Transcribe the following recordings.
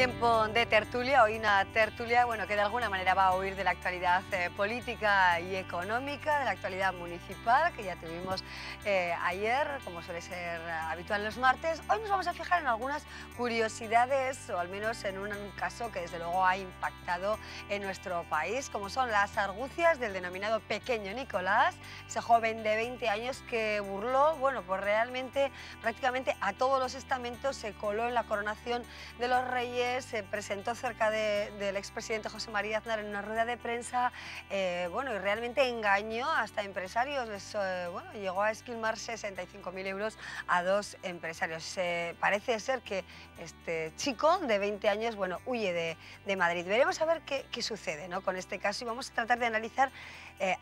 tiempo de tertulia, hoy una tertulia bueno, que de alguna manera va a oír de la actualidad eh, política y económica, de la actualidad municipal que ya tuvimos eh, ayer, como suele ser habitual los martes. Hoy nos vamos a fijar en algunas curiosidades o al menos en un caso que desde luego ha impactado en nuestro país, como son las argucias del denominado pequeño Nicolás, ese joven de 20 años que burló, bueno, pues realmente prácticamente a todos los estamentos se coló en la coronación de los reyes se presentó cerca de, del expresidente José María Aznar en una rueda de prensa, eh, bueno, y realmente engañó hasta empresarios. Eh, llegó a esquilmar 65.000 euros a dos empresarios. Eh, parece ser que este chico de 20 años, bueno, huye de, Madrid. Veremos a ver qué, qué, sucede ¿no? con este caso y vamos a tratar de analizar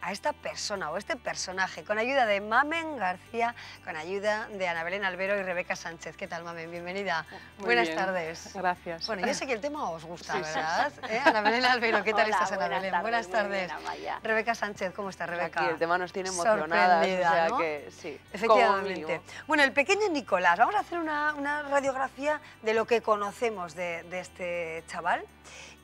a esta persona o este personaje con ayuda de Mamen García, con ayuda de Ana Belén Albero y Rebeca Sánchez. ¿Qué tal, Mamen? Bienvenida. Buenas tardes. Gracias. Bueno, yo sé que el tema os gusta, ¿verdad? ¿Eh? Ana Belén Albero, ¿qué tal estás, Ana Belén? buenas tardes. Rebeca Sánchez, ¿cómo estás, Rebeca? Aquí el tema nos tiene emocionadas, o sea que sí. Efectivamente. Bueno, el pequeño Nicolás, vamos a hacer una, una radiografía de lo que conocemos de, de este chaval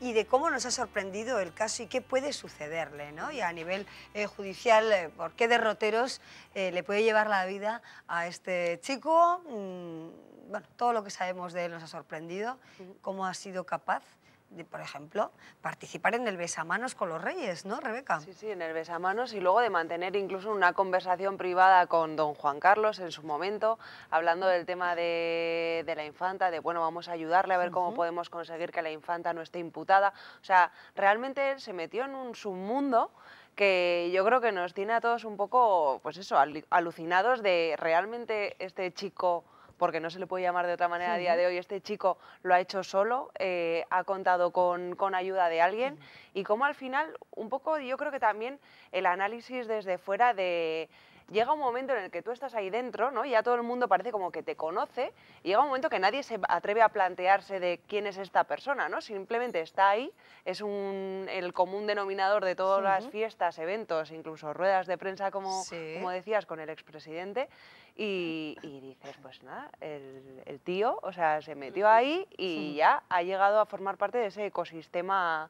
y de cómo nos ha sorprendido el caso y qué puede sucederle, ¿no? Y a nivel eh, judicial, eh, ¿por qué derroteros le puede llevar la vida a este chico? Mm, todo lo que sabemos de él nos ha sorprendido, cómo ha sido capaz de, por ejemplo, participar en el besamanos con los reyes, ¿no, Rebeca? Sí, sí, en el besamanos y luego de mantener incluso una conversación privada con don Juan Carlos en su momento, hablando del tema de, la infanta, de, bueno, vamos a ayudarle a ver cómo podemos conseguir que la infanta no esté imputada. O sea, realmente él se metió en un submundo que yo creo que nos tiene a todos un poco, pues eso, alucinados de realmente este chico porque no se le puede llamar de otra manera a día de hoy. Este chico lo ha hecho solo, eh, ha contado con, ayuda de alguien y como al final, un poco yo creo que también el análisis desde fuera de... Llega un momento en el que tú estás ahí dentro, ¿no? ya todo el mundo parece como que te conoce. Y llega un momento que nadie se atreve a plantearse de quién es esta persona, ¿no? Simplemente está ahí, es el común denominador de todas las fiestas, eventos, incluso ruedas de prensa, como, como decías, con el expresidente. Y, dices, pues nada, el, tío, o sea, se metió ahí y ya ha llegado a formar parte de ese ecosistema,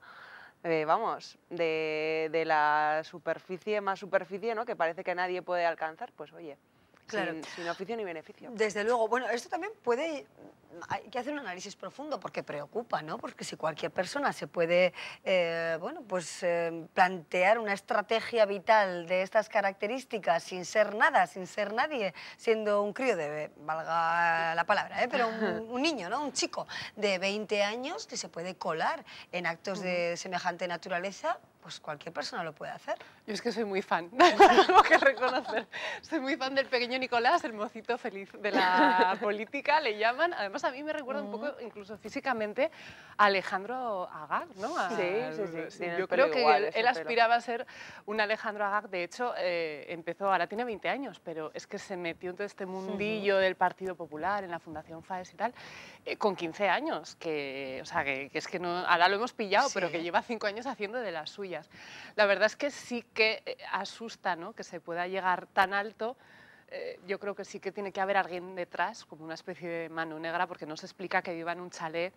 eh, vamos, de, de, la superficie, más superficie, ¿no? Que parece que nadie puede alcanzar, pues oye claro. sin, oficio ni beneficio. Desde luego. Bueno, esto también puede hay que hacer un análisis profundo porque preocupa, ¿no? Porque si cualquier persona se puede, eh, bueno, pues eh, plantear una estrategia vital de estas características sin ser nada, sin ser nadie, siendo un crío de, valga la palabra, ¿eh? pero un, un, niño, ¿no? Un chico de 20 años que se puede colar en actos de semejante naturaleza, pues cualquier persona lo puede hacer. Yo es que soy muy fan, tengo que reconocer. Soy muy fan del pequeño Nicolás, el mocito feliz de la política, le llaman. Además, a mí me recuerda un poco, mm. incluso físicamente, a Alejandro Agag, ¿no? sí, sí, sí. yo creo que él, aspiraba a ser un Alejandro Agag. De hecho, eh, empezó, ahora tiene 20 años, pero es que se metió en todo este mundillo del Partido Popular, en la Fundación FAES y tal. Eh, con 15 años, que, o sea, que, es que no, ahora lo hemos pillado, pero que lleva 5 años haciendo de las suyas. La verdad es que sí que eh, asusta ¿no? que se pueda llegar tan alto. Eh, yo creo que sí que tiene que haber alguien detrás, como una especie de mano negra, porque no se explica que viva en un chalet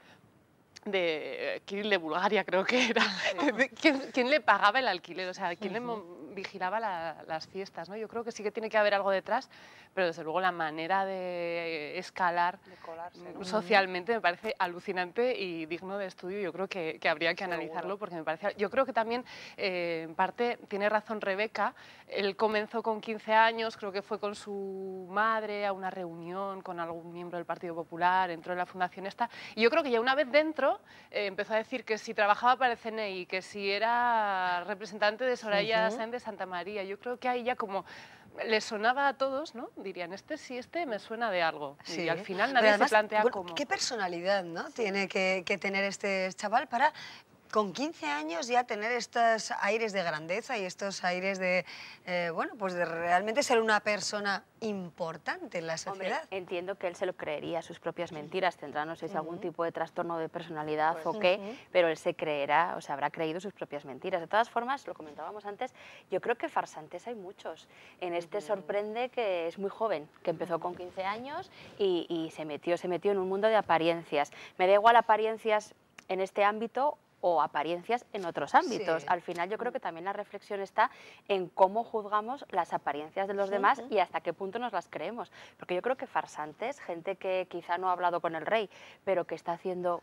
de Kirill de Bulgaria, creo que era. ¿Quién, ¿Quién, le pagaba el alquiler? O sea, ¿quién le vigilaba las fiestas, ¿no? Yo creo que sí que tiene que haber algo detrás, pero desde luego la manera de escalar mm, socialmente me parece alucinante y digno de estudio. Yo creo que, habría que analizarlo porque me parece... Yo creo que también, eh, en parte, tiene razón Rebeca. Él comenzó con 15 años, creo que fue con su madre a una reunión con algún miembro del Partido Popular, entró en la fundación esta, y yo creo que ya una vez dentro eh, empezó a decir que si trabajaba para el CNI, e que si era representante de Soraya Sáenz Santa María. Yo creo que ahí ya como le sonaba a todos, ¿no? Dirían, este sí, este me suena de algo. Y al final nadie se plantea cómo. ¿Qué personalidad ¿no? tiene que, tener este chaval para con 15 años ya tener estos aires de grandeza y estos aires de, eh, bueno, pues de realmente ser una persona importante en la sociedad. entiendo que él se lo creería, sus propias mentiras tendrá, no sé si algún tipo de trastorno de personalidad pues o qué, pero él se creerá, o sea, habrá creído sus propias mentiras. De todas formas, lo comentábamos antes, yo creo que farsantes hay muchos. En este sorprende que es muy joven, que empezó con 15 años y, y se metió, se metió en un mundo de apariencias. Me da igual apariencias en este ámbito o apariencias en otros ámbitos. Al final yo creo mm. que también la reflexión está en cómo juzgamos las apariencias de los demás y hasta qué punto nos las creemos. Porque yo creo que farsantes, gente que quizá no ha hablado con el rey, pero que está haciendo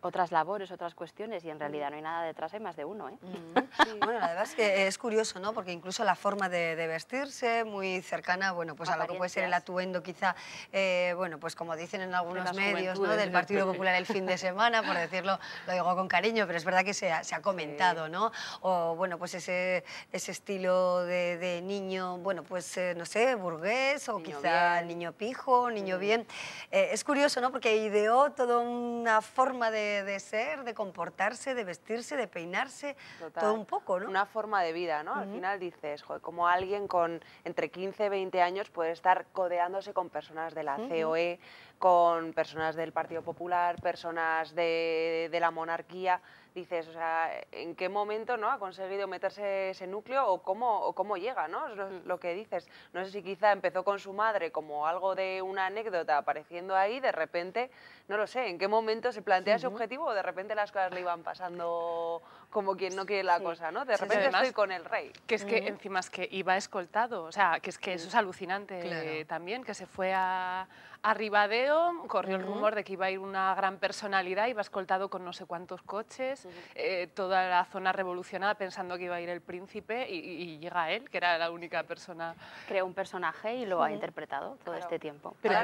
otras labores, otras cuestiones y en realidad no hay nada detrás, hay más de uno. ¿eh? bueno, la verdad es que es curioso, ¿no? Porque incluso la forma de, vestirse, muy cercana, bueno, pues a lo que puede ser el atuendo quizá, eh, bueno, pues como dicen en algunos medios, Del Partido Popular el fin de semana, por decirlo, lo digo con cariño, pero es verdad que se ha, comentado, ¿no? O bueno, pues ese, ese estilo de, niño, bueno, pues eh, no sé, burgués o quizá niño pijo, niño mm. bien. es curioso, ¿no? Porque ideó toda una forma de de, ser, de comportarse, de vestirse, de peinarse, todo un poco, ¿no? Una forma de vida, ¿no? Al final dices, joder, como alguien con entre 15 y 20 años puede estar codeándose con personas de la COE, con personas del Partido Popular, personas de la monarquía dices, o sea, ¿en qué momento no ha conseguido meterse ese núcleo o cómo, o cómo llega, ¿no? Es mm. lo, que dices. No sé si quizá empezó con su madre como algo de una anécdota apareciendo ahí, de repente, no lo sé, ¿en qué momento se plantea ese objetivo o de repente las cosas le iban pasando como quien no quiere la cosa, ¿no? De repente estoy con el rey. Que es que encima es que iba escoltado, o sea, que es que eso mm. es alucinante también, que se fue a, Arribadeo, corrió el rumor de que iba a ir una gran personalidad, iba escoltado con no sé cuántos coches, eh, toda la zona revolucionada pensando que iba a ir el príncipe y, llega él, que era la única persona. Creó un personaje y lo ha interpretado todo este tiempo. Pero a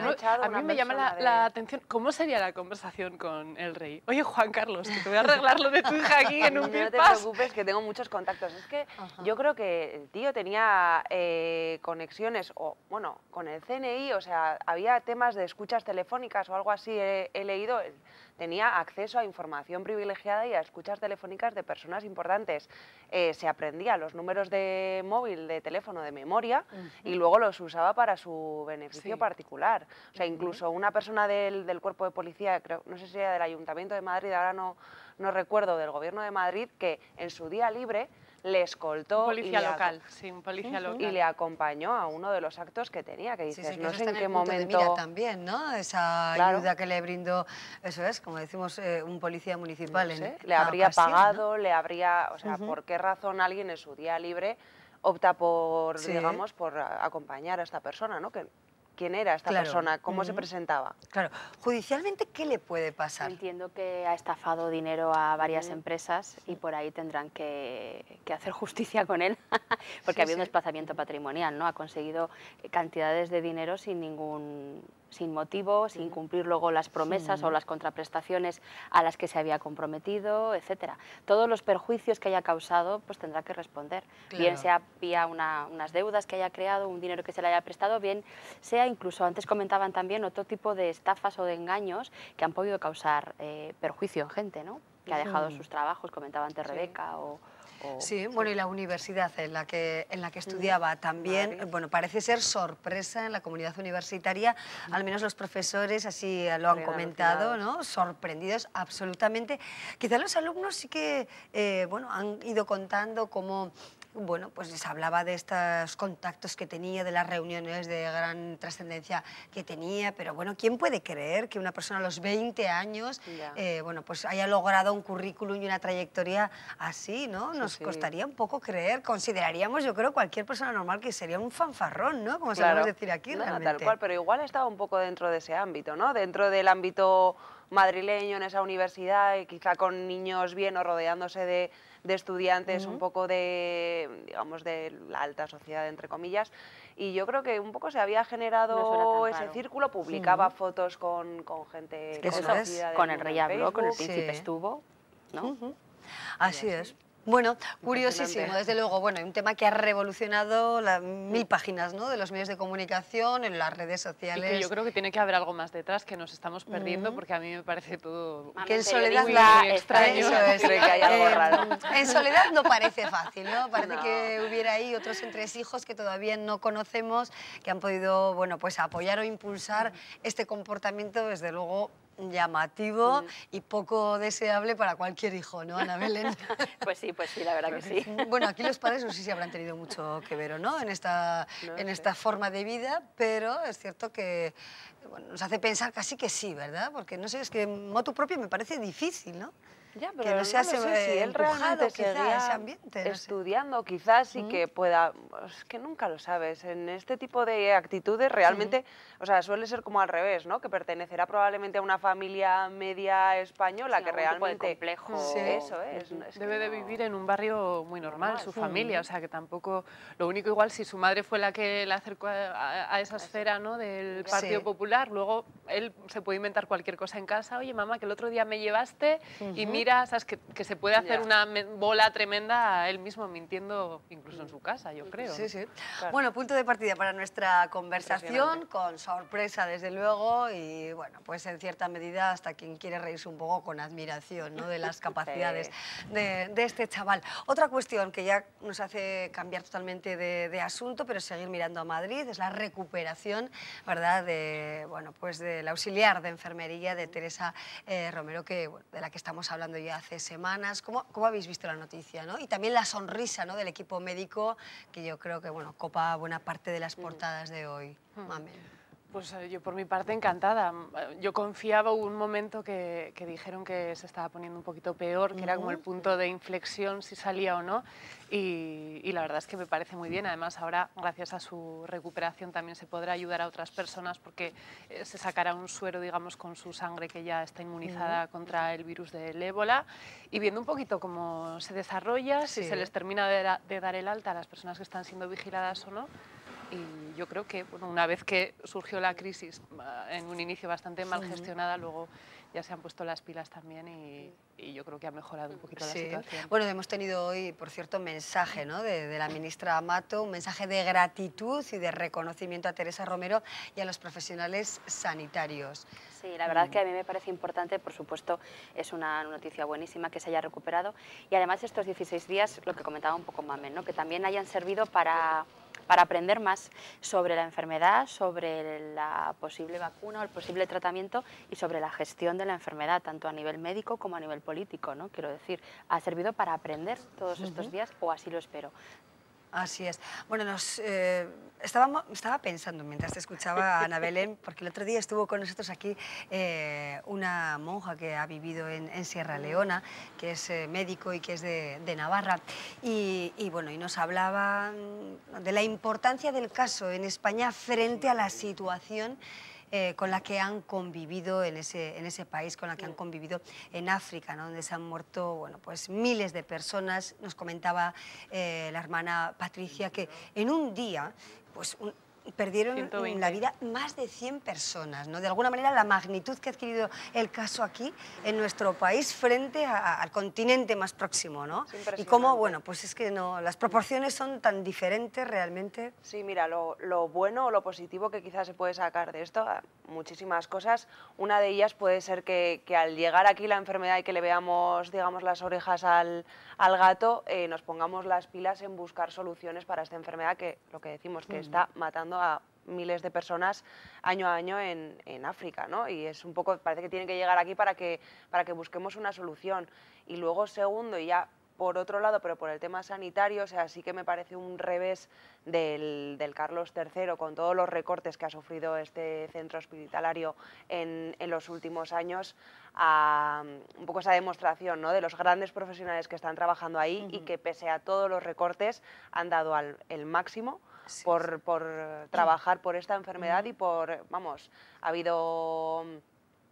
mí me llama la, atención, ¿cómo sería la conversación con el rey? Oye, Juan Carlos, te voy a arreglar lo de tu hija aquí en un No te preocupes, que tengo muchos contactos. Es que yo creo que el tío tenía eh, conexiones, o bueno, con el CNI, o sea, había temas de escuchas telefónicas o algo así he, leído, tenía acceso a información privilegiada y a escuchas telefónicas de personas importantes. Eh, se aprendía los números de móvil, de teléfono, de memoria y luego los usaba para su beneficio particular. O sea, incluso una persona del, cuerpo de policía, no sé si era del Ayuntamiento de Madrid, ahora no, no recuerdo, del Gobierno de Madrid, que en su día libre le escoltó. policía y local, sí, policía Y le acompañó a uno de los actos que tenía, que dices, no sé en qué momento... también, ¿no? Esa ayuda que le brindó, eso es, como decimos, eh, un policía municipal. No le habría pagado, le habría... O sea, ¿por qué razón alguien en su día libre opta por, digamos, por acompañar a esta persona, ¿no? Que quién era esta persona, cómo se presentaba. Claro, judicialmente, ¿qué le puede pasar? Entiendo que ha estafado dinero a varias empresas y por ahí tendrán que, hacer justicia con él, porque había un desplazamiento patrimonial, ¿no? Ha conseguido cantidades de dinero sin ningún sin motivo, sin cumplir luego las promesas o las contraprestaciones a las que se había comprometido, etcétera. Todos los perjuicios que haya causado, pues tendrá que responder. Bien sea vía unas deudas que haya creado, un dinero que se le haya prestado, bien sea incluso, antes comentaban también, otro tipo de estafas o de engaños que han podido causar eh, perjuicio en gente, ¿no? que ha dejado sus trabajos, comentaba antes Rebeca, o... sí, bueno, y la universidad en la que, en la que estudiaba también, bueno, parece ser sorpresa en la comunidad universitaria, al menos los profesores así lo han comentado, ¿no? Sorprendidos absolutamente. Quizá los alumnos sí que, eh, bueno, han ido contando cómo bueno, pues les hablaba de estos contactos que tenía, de las reuniones de gran trascendencia que tenía, pero bueno, ¿quién puede creer que una persona a los 20 años, eh, bueno, pues haya logrado un currículum y una trayectoria así, ¿no? Nos costaría un poco creer, consideraríamos, yo creo, cualquier persona normal que sería un fanfarrón, ¿no? Como sabemos decir aquí, no, Tal cual, pero igual estaba un poco dentro de ese ámbito, ¿no? Dentro del ámbito madrileño en esa universidad, y quizá con niños bien o rodeándose de, estudiantes un poco de, digamos, de la alta sociedad, entre comillas. Y yo creo que un poco se había generado ese círculo, publicaba fotos con, gente que Con el Rey habló, con el príncipe estuvo, ¿no? así es. Bueno, curiosísimo, desde luego. Bueno, hay un tema que ha revolucionado las mil páginas ¿no? de los medios de comunicación, en las redes sociales. que yo creo que tiene que haber algo más detrás que nos estamos perdiendo, porque a mí me parece todo. Que en soledad extraño. Eh, en soledad no parece fácil, ¿no? Parece que hubiera ahí otros hijos que todavía no conocemos, que han podido, bueno, pues apoyar o impulsar este comportamiento, desde luego, llamativo mm. y poco deseable para cualquier hijo, ¿no, Ana Belén? pues sí, pues sí, la verdad que sí. Bueno, aquí los padres no sé si habrán tenido mucho que ver o no en esta, en esta forma de vida, pero es cierto que nos hace pensar casi que sí, ¿verdad? Porque no sé, es que moto propio me parece difícil, ¿no? que no se hace si eh, él realmente ambiente. estudiando quizás y ¿Mm? que pueda, es que nunca lo sabes, en este tipo de actitudes realmente, o sea, suele ser como al revés, ¿no? Que pertenecerá probablemente a una familia media española que realmente... complejo. Eso es. Debe de vivir en un barrio muy normal, su familia, o sea, que tampoco, lo único igual si su madre fue la que la acercó a, esa esfera, ¿no? Del Partido Popular, luego él se puede inventar cualquier cosa en casa, oye mamá, que el otro día me llevaste y que, se puede hacer una bola tremenda a él mismo mintiendo incluso en su casa, yo creo. Sí, Bueno, punto de partida para nuestra conversación, con sorpresa desde luego y bueno, pues en cierta medida hasta quien quiere reírse un poco con admiración ¿no? de las capacidades de, este chaval. Otra cuestión que ya nos hace cambiar totalmente de, asunto, pero seguir mirando a Madrid, es la recuperación, ¿verdad?, de, bueno, pues del auxiliar de enfermería de Teresa eh, Romero, que, de la que estamos hablando ya hace semanas. ¿Cómo, cómo habéis visto la noticia? Y también la sonrisa del equipo médico, que yo creo que bueno, copa buena parte de las portadas de hoy. Mamen. Pues eh, yo por mi parte encantada. Mm, eh, yo confiaba un momento que, dijeron que se estaba poniendo un poquito peor, que era como el punto de inflexión si salía o no. Y, la verdad es que me parece muy bien. Además ahora gracias a su recuperación también se podrá ayudar a otras personas porque eh, se sacará un suero, digamos, con su sangre que ya está inmunizada contra el virus del ébola. Y viendo un poquito cómo se desarrolla, si se les termina de dar el alta a las personas que están siendo vigiladas o no y yo creo que una vez que surgió la crisis, en un inicio bastante mal gestionada, luego ya se han puesto las pilas también y, yo creo que ha mejorado un poquito la situación. Bueno, hemos tenido hoy, por cierto, un mensaje de, la ministra Amato, un mensaje de gratitud y de reconocimiento a Teresa Romero y a los profesionales sanitarios. Sí, la verdad que mm. a mí me parece importante, por supuesto, es una noticia buenísima que se haya recuperado y además estos 16 días, lo que comentaba un poco Mamen, ¿no? que también hayan servido para para aprender más sobre la enfermedad, sobre la posible vacuna o el posible tratamiento y sobre la gestión de la enfermedad, tanto a nivel médico como a nivel político, ¿no? Quiero decir, ha servido para aprender todos estos días, o así lo espero. Así es. Bueno, nos, eh, estaba, pensando mientras te escuchaba a Ana Belén, porque el otro día estuvo con nosotros aquí eh, una monja que ha vivido en, Sierra Leona, que es eh, médico y que es de, Navarra, y, bueno, y nos hablaba mm, de la importancia del caso en España frente a la situación eh, con la que han convivido en ese, en ese país, con la que han convivido en África, donde se han muerto bueno, pues miles de personas. Nos comentaba eh, la hermana Patricia que en un día pues perdieron en la vida más de 100 personas. ¿no? De alguna manera, la magnitud que ha adquirido el caso aquí, en nuestro país, frente al continente más próximo. ¿no? Y cómo, bueno, pues es que no, las proporciones son tan diferentes realmente. Sí, mira, lo, bueno o lo positivo que quizás se puede sacar de esto, ah, muchísimas cosas. Una de ellas puede ser que, al llegar aquí la enfermedad y que le veamos, digamos, las orejas al, gato, eh, nos pongamos las pilas en buscar soluciones para esta enfermedad que, lo que decimos, que está matando a miles de personas año a año en, África, Y es un poco, parece que tienen que llegar aquí para que, para que busquemos una solución. Y luego, segundo, y ya por otro lado, pero por el tema sanitario, o sea, sí que me parece un revés del, Carlos III con todos los recortes que ha sufrido este centro hospitalario en, los últimos años, a, un poco esa demostración ¿no? de los grandes profesionales que están trabajando ahí y que pese a todos los recortes han dado al, el máximo por, por trabajar por esta enfermedad y por, vamos, ha habido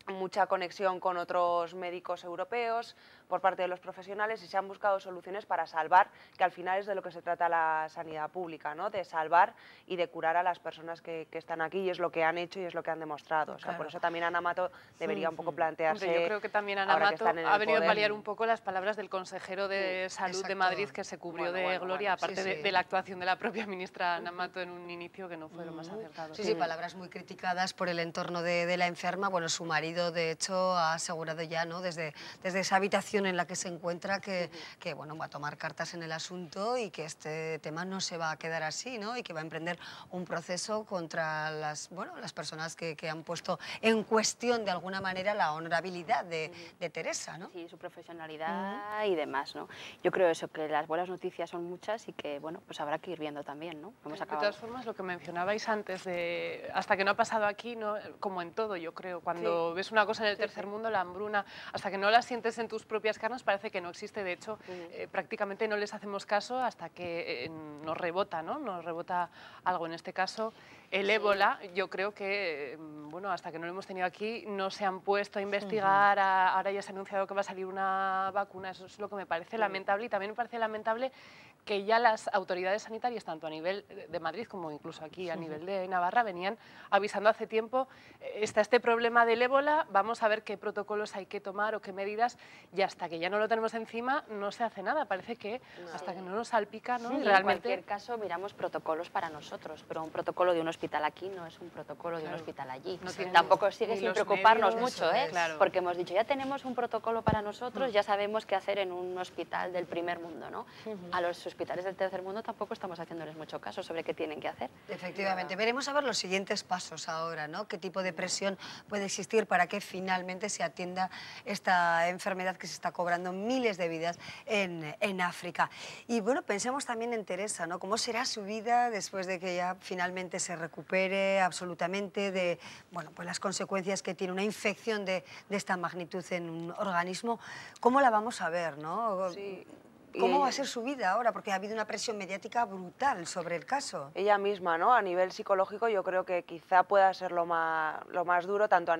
mm, mucha conexión con otros médicos europeos, por parte de los profesionales y se han buscado soluciones para salvar, que al final es de lo que se trata la sanidad pública, ¿no? de salvar y de curar a las personas que, están aquí y es lo que han hecho y es lo que han demostrado. O sea, Por eso también Ana Mato debería un poco plantearse... yo creo que también Ana Mato ha venido a paliar un poco las palabras del consejero de Salud de Madrid que se cubrió de gloria, aparte de, la actuación de la propia ministra Ana Mato en un inicio que no fue lo más acertado. Sí, sí, palabras muy criticadas por el entorno de, de la enferma. Bueno, su marido, de hecho, ha asegurado ya ¿no? desde, desde esa habitación en la que se encuentra que, que, bueno, va a tomar cartas en el asunto y que este tema no se va a quedar así, ¿no? Y que va a emprender un proceso contra las, bueno, las personas que, han puesto en cuestión de alguna manera la honorabilidad de, Teresa, ¿no? Sí, su profesionalidad y demás, ¿no? Yo creo eso, que las buenas noticias son muchas y que, bueno, pues habrá que ir viendo también, ¿no? Hemos de todas formas, lo que mencionabais antes de, hasta que no ha pasado aquí, ¿no? como en todo, yo creo, cuando ves una cosa en el tercer mundo, la hambruna, hasta que no la sientes en tus propias propias carnes parece que no existe, de hecho, eh, prácticamente no les hacemos caso hasta que eh, nos rebota, ¿no? Nos rebota algo. En este caso, el ébola, yo creo que, mm, bueno, hasta que no lo hemos tenido aquí, no se han puesto a investigar, ahora ya se ha anunciado que va a salir una vacuna, eso es lo que me parece lamentable y también me parece lamentable que ya las autoridades sanitarias, tanto a nivel de Madrid como incluso aquí a nivel de Navarra, venían avisando hace tiempo, eh, está este problema del ébola, vamos a ver qué protocolos hay que tomar o qué medidas, y hasta que ya no lo tenemos encima no se hace nada, parece que hasta que no nos salpica, ¿no? En cualquier caso miramos protocolos para nosotros, pero un protocolo de un hospital aquí no es un protocolo de un hospital allí. Tampoco sigue sin preocuparnos mucho, ¿eh? porque hemos dicho, ya tenemos un protocolo para nosotros, mm. ya sabemos qué hacer en un hospital del primer mundo, ¿no? A los hospitales del tercer mundo tampoco estamos haciéndoles mucho caso sobre qué tienen que hacer. Efectivamente. Veremos a ver los siguientes pasos ahora, ¿no? ¿Qué tipo de presión puede existir para que finalmente se atienda esta enfermedad que se está cobrando miles de vidas en, África? Y bueno, pensemos también en Teresa, ¿no? ¿Cómo será su vida después de que ya finalmente se recupere absolutamente de bueno, pues las consecuencias que tiene una infección de, de esta magnitud en un organismo? ¿Cómo la vamos a ver, no? Sí. ¿Cómo va a ser su vida ahora? Porque ha habido una presión mediática brutal sobre el caso. Ella misma, ¿no? A nivel psicológico yo creo que quizá pueda ser lo más, lo más duro, tanto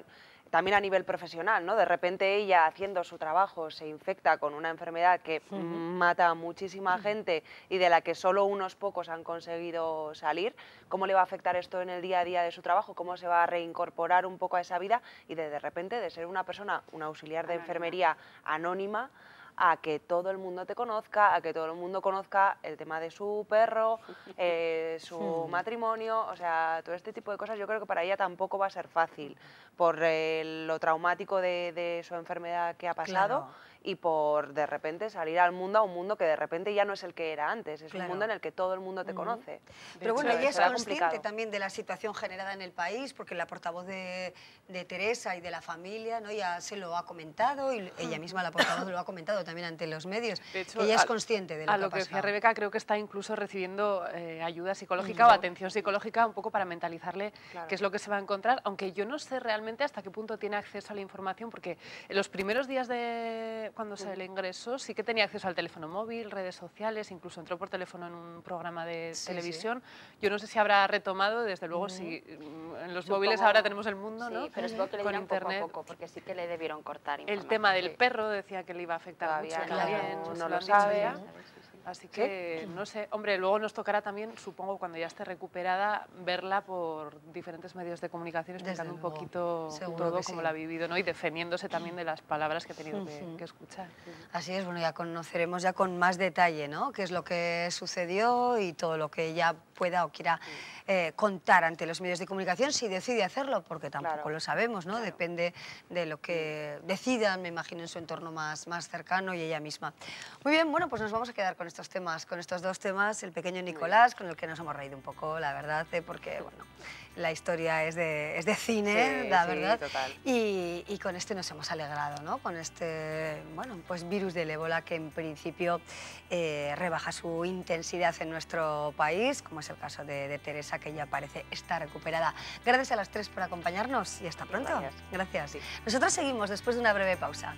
también a nivel profesional, ¿no? De repente ella haciendo su trabajo se infecta con una enfermedad que mata a muchísima gente y de la que solo unos pocos han conseguido salir. ¿Cómo le va a afectar esto en el día a día de su trabajo? ¿Cómo se va a reincorporar un poco a esa vida? Y de, de repente de ser una persona, un auxiliar de enfermería anónima a que todo el mundo te conozca, a que todo el mundo conozca el tema de su perro, eh, su matrimonio, o sea, todo este tipo de cosas yo creo que para ella tampoco va a ser fácil por eh, lo traumático de, de, su enfermedad que ha pasado y por de repente salir al mundo a un mundo que de repente ya no es el que era antes, es un mundo en el que todo el mundo te conoce. Pero bueno, ella es consciente también de la situación generada en el país, porque la portavoz de, Teresa y de la familia ¿no? ya se lo ha comentado y ella misma, la portavoz, lo ha comentado también ante los medios. Hecho, ella es consciente de lo que lo que Rebeca creo que está incluso recibiendo eh, ayuda psicológica o atención psicológica un poco para mentalizarle qué es lo que se va a encontrar, aunque yo no sé realmente hasta qué punto tiene acceso a la información, porque en los primeros días de cuando se le ingresó sí que tenía acceso al teléfono móvil, redes sociales, incluso entró por teléfono en un programa de televisión. Yo no sé si habrá retomado, desde luego, si mm, en los móviles ahora tenemos el mundo, sí, ¿no? pero es que le Con internet. Poco poco, porque sí que le debieron cortar. El tema del perro decía que le iba a afectar mucho, no, no, lo, lo sabía. Así que, no sé, hombre, luego nos tocará también, supongo, cuando ya esté recuperada, verla por diferentes medios de comunicación explicando un poquito todo como la ha vivido, ¿no? Y defendiéndose también de las palabras que ha tenido que, escuchar. Así es, bueno, ya conoceremos ya con más detalle, ¿no? Qué es lo que sucedió y todo lo que ella pueda o quiera eh, contar ante los medios de comunicación, si decide hacerlo, porque tampoco lo sabemos, ¿no? Depende de lo que mm. decidan, me imagino, en su entorno más, más cercano y ella misma. Muy bien, bueno, pues nos vamos a quedar con estos temas, con estos dos temas, el pequeño Nicolás, con el que nos hemos reído un poco, la verdad, eh, porque bueno, la historia es de, es de cine, la verdad. Y, con este nos hemos alegrado, ¿no? Con este bueno, pues virus del ébola que en principio eh, rebaja su intensidad en nuestro país, como es el caso de, Teresa, que ya parece estar recuperada. Gracias a las tres por acompañarnos y hasta pronto. Gracias. Nosotros seguimos después de una breve pausa.